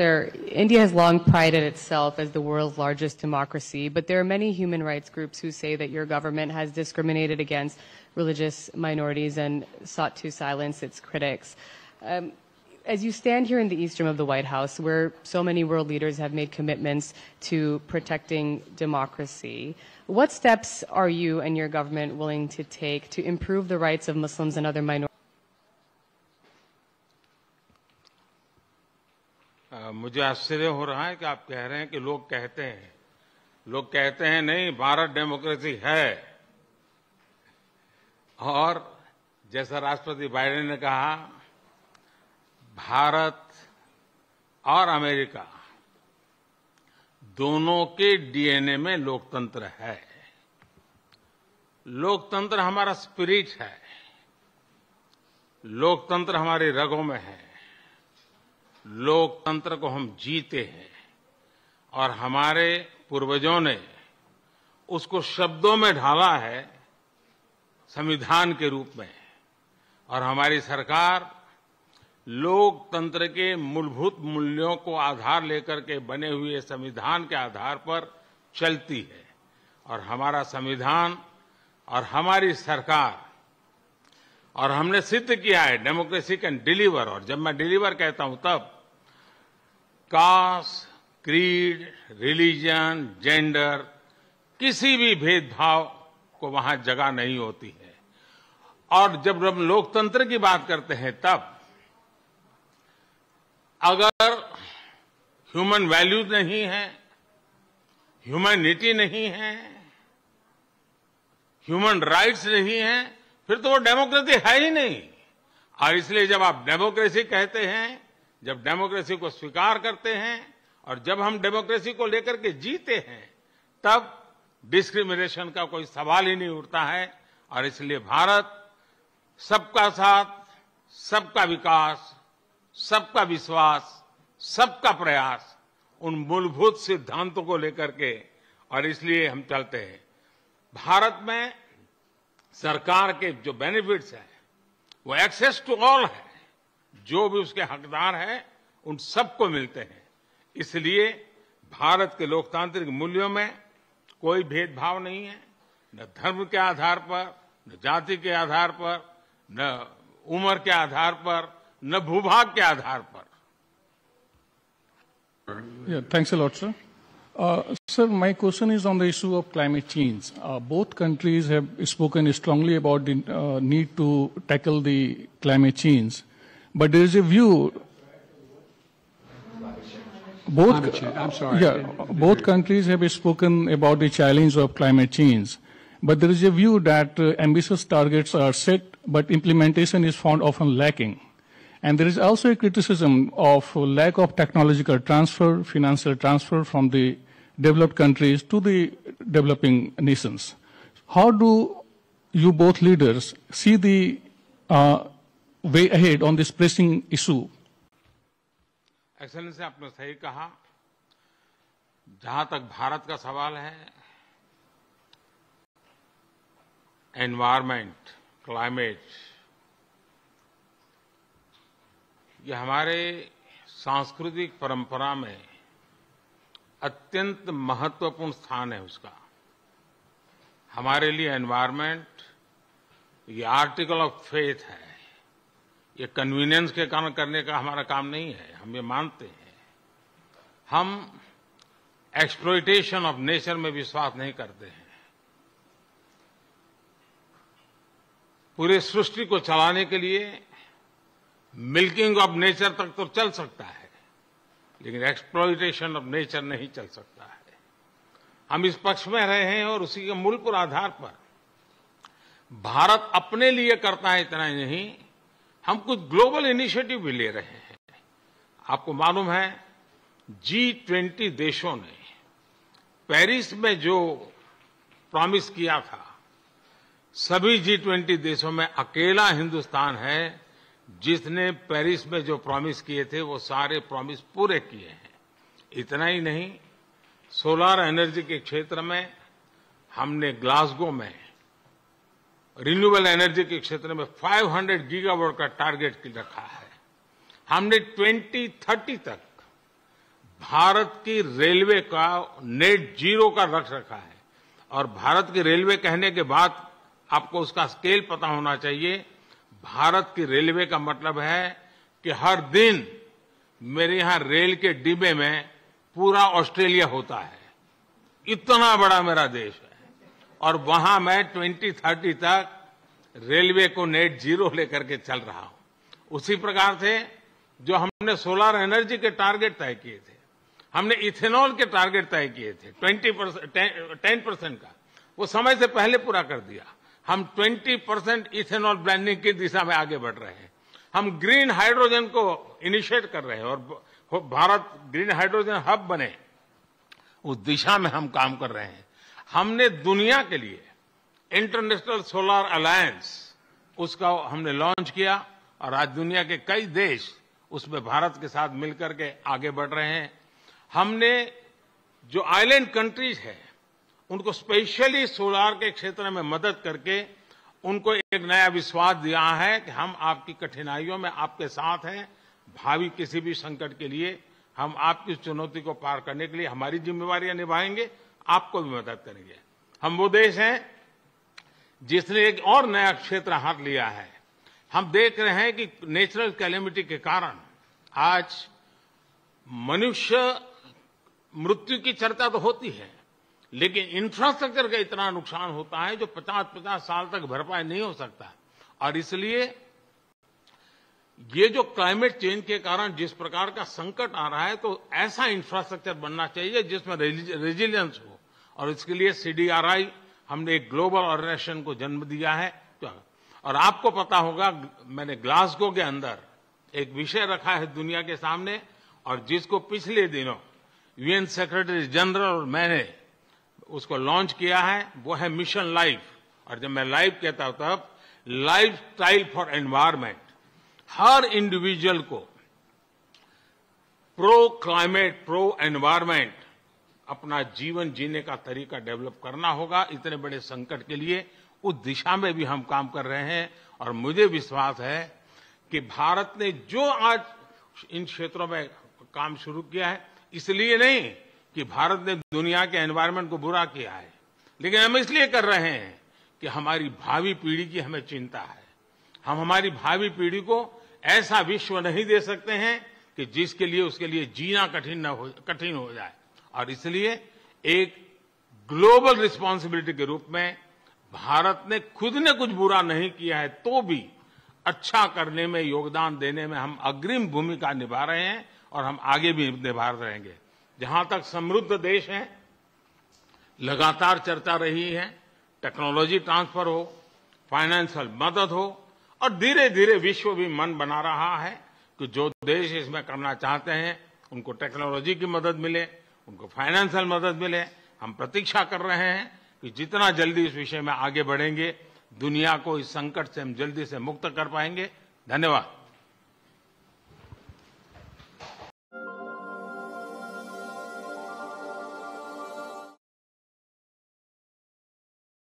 There, India has long prided itself as the world's largest democracy, but there are many human rights groups who say that your government has discriminated against religious minorities and sought to silence its critics. Um, as you stand here in the East Room of the White House, where so many world leaders have made commitments to protecting democracy, what steps are you and your government willing to take to improve the rights of Muslims and other minorities? मुझे आश्चर्य हो रहा है कि आप कह रहे हैं कि लोग कहते हैं लोग कहते हैं नहीं भारत डेमोक्रेसी है और जैसा राष्ट्रपति बाइडेन ने कहा भारत और अमेरिका दोनों के डीएनए में लोकतंत्र है लोकतंत्र हमारा स्पिरिट है लोकतंत्र हमारी रगों में है लोकतंत्र को हम जीते हैं और हमारे पूर्वजों ने उसको शब्दों में ढाला है संविधान के रूप में और हमारी सरकार लोकतंत्र के मूलभूत मूल्यों को आधार लेकर के बने हुए संविधान के आधार पर चलती है और हमारा संविधान और हमारी सरकार और हमने सिद्ध किया है डेमोक्रेसी कैन डिलीवर और जब मैं डिलीवर कहता हूं तब कास्ट क्रीड रिलीजन जेंडर किसी भी भेदभाव को वहां जगह नहीं होती है और जब हम लोकतंत्र की बात करते हैं तब अगर ह्यूमन वैल्यूज नहीं है ह्यूमनिटी नहीं है ह्यूमन राइट्स नहीं है फिर तो वो डेमोक्रेसी है ही नहीं और इसलिए जब आप डेमोक्रेसी कहते हैं जब डेमोक्रेसी को स्वीकार करते हैं और जब हम डेमोक्रेसी को लेकर के जीते हैं तब डिस्क्रिमिनेशन का कोई सवाल ही नहीं उठता है और इसलिए भारत सबका साथ सबका विकास सबका विश्वास सबका प्रयास उन मूलभूत सिद्धांतों को लेकर के और इसलिए हम चलते हैं भारत में सरकार के जो बेनिफिट्स हैं वो एक्सेस टू ऑल है जो भी उसके हकदार हैं उन सबको मिलते हैं इसलिए भारत के लोकतांत्रिक मूल्यों में कोई भेदभाव नहीं है न धर्म के आधार पर न जाति के आधार पर न उम्र के आधार पर न भूभाग के आधार पर thanks lot sir Sir, my question is on the issue of climate change. Uh, both countries have spoken strongly about the uh, need to tackle the climate change. But there is a view. Both, I'm sorry. Yeah, both countries have spoken about the challenge of climate change. But there is a view that uh, ambitious targets are set, but implementation is found often lacking. And there is also a criticism of lack of technological transfer, financial transfer from the developed countries to the developing nations. How do you both leaders see the uh, way ahead on this pressing issue? Excellence आपने सही कहा जहां तक भारत का सवाल है environment climate ये हमारे सांस्कृतिक परंपरा में अत्यंत महत्वपूर्ण स्थान है उसका हमारे लिए एनवायरमेंट ये आर्टिकल ऑफ फेथ है ये कन्वीनियंस के कारण करने का हमारा काम नहीं है हम ये मानते हैं हम एक्सप्लोइटेशन ऑफ नेचर में विश्वास नहीं करते हैं पूरे सृष्टि को चलाने के लिए मिल्किंग ऑफ नेचर तक तो चल सकता है लेकिन एक्सप्लोइटेशन ऑफ नेचर नहीं चल सकता है हम इस पक्ष में रहे हैं और उसी के मूल पर आधार पर भारत अपने लिए करता है इतना ही नहीं हम कुछ ग्लोबल इनिशिएटिव भी ले रहे हैं आपको मालूम है जी ट्वेंटी देशों ने पेरिस में जो प्रॉमिस किया था सभी जी ट्वेंटी देशों में अकेला हिंदुस्तान है जिसने पेरिस में जो प्रॉमिस किए थे वो सारे प्रॉमिस पूरे किए हैं इतना ही नहीं सोलार एनर्जी के क्षेत्र में हमने ग्लासगो में रिन्यूएबल एनर्जी के क्षेत्र में 500 गीगावाट का टारगेट रखा है हमने 2030 तक भारत की रेलवे का नेट जीरो का रख रखा है और भारत की रेलवे कहने के बाद आपको उसका स्केल पता होना चाहिए भारत की रेलवे का मतलब है कि हर दिन मेरे यहां रेल के डिब्बे में पूरा ऑस्ट्रेलिया होता है इतना बड़ा मेरा देश है और वहां मैं 2030 तक रेलवे को नेट जीरो लेकर के चल रहा हूं उसी प्रकार से जो हमने सोलर एनर्जी के टारगेट तय किए थे हमने इथेनॉल के टारगेट तय किए थे 20 परसेंट टेन परसेंट का वो समय से पहले पूरा कर दिया हम 20 परसेंट इथेनॉल ब्लैंडिंग की दिशा में आगे बढ़ रहे हैं हम ग्रीन हाइड्रोजन को इनिशिएट कर रहे हैं और भारत ग्रीन हाइड्रोजन हब बने उस दिशा में हम काम कर रहे हैं हमने दुनिया के लिए इंटरनेशनल सोलर अलायंस उसका हमने लॉन्च किया और आज दुनिया के कई देश उसमें भारत के साथ मिलकर के आगे बढ़ रहे हैं हमने जो आइलैंड कंट्रीज है उनको स्पेशली सोलार के क्षेत्र में मदद करके उनको एक नया विश्वास दिया है कि हम आपकी कठिनाइयों में आपके साथ हैं भावी किसी भी संकट के लिए हम आपकी चुनौती को पार करने के लिए हमारी जिम्मेवारियां निभाएंगे आपको भी मदद करेंगे हम वो देश हैं जिसने एक और नया क्षेत्र हाथ लिया है हम देख रहे हैं कि नेचुरल कैलेमिटी के कारण आज मनुष्य मृत्यु की चर्चा तो होती है लेकिन इंफ्रास्ट्रक्चर का इतना नुकसान होता है जो 50-50 साल तक भरपाई नहीं हो सकता और इसलिए ये जो क्लाइमेट चेंज के कारण जिस प्रकार का संकट आ रहा है तो ऐसा इंफ्रास्ट्रक्चर बनना चाहिए जिसमें रेजिलियंस हो और इसके लिए सीडीआरआई हमने एक ग्लोबल ऑर्गेनाइजेशन को जन्म दिया है और आपको पता होगा मैंने ग्लासगो के अंदर एक विषय रखा है दुनिया के सामने और जिसको पिछले दिनों यूएन सेक्रेटरी जनरल और मैंने उसको लॉन्च किया है वो है मिशन लाइफ और जब मैं लाइफ कहता हूं तब लाइफ स्टाइल फॉर एनवायरमेंट हर इंडिविजुअल को प्रो क्लाइमेट प्रो एनवायरमेंट अपना जीवन जीने का तरीका डेवलप करना होगा इतने बड़े संकट के लिए उस दिशा में भी हम काम कर रहे हैं और मुझे विश्वास है कि भारत ने जो आज इन क्षेत्रों में काम शुरू किया है इसलिए नहीं कि भारत ने दुनिया के एनवायरमेंट को बुरा किया है लेकिन हम इसलिए कर रहे हैं कि हमारी भावी पीढ़ी की हमें चिंता है हम हमारी भावी पीढ़ी को ऐसा विश्व नहीं दे सकते हैं कि जिसके लिए उसके लिए जीना कठिन न हो कठिन हो जाए और इसलिए एक ग्लोबल रिस्पॉन्सिबिलिटी के रूप में भारत ने खुद ने कुछ बुरा नहीं किया है तो भी अच्छा करने में योगदान देने में हम अग्रिम भूमिका निभा रहे हैं और हम आगे भी निभा रहेंगे जहां तक समृद्ध देश है लगातार चर्चा रही है टेक्नोलॉजी ट्रांसफर हो फाइनेंशियल मदद हो और धीरे धीरे विश्व भी मन बना रहा है कि जो देश इसमें करना चाहते हैं उनको टेक्नोलॉजी की मदद मिले उनको फाइनेंशियल मदद मिले हम प्रतीक्षा कर रहे हैं कि जितना जल्दी इस विषय में आगे बढ़ेंगे दुनिया को इस संकट से हम जल्दी से मुक्त कर पाएंगे धन्यवाद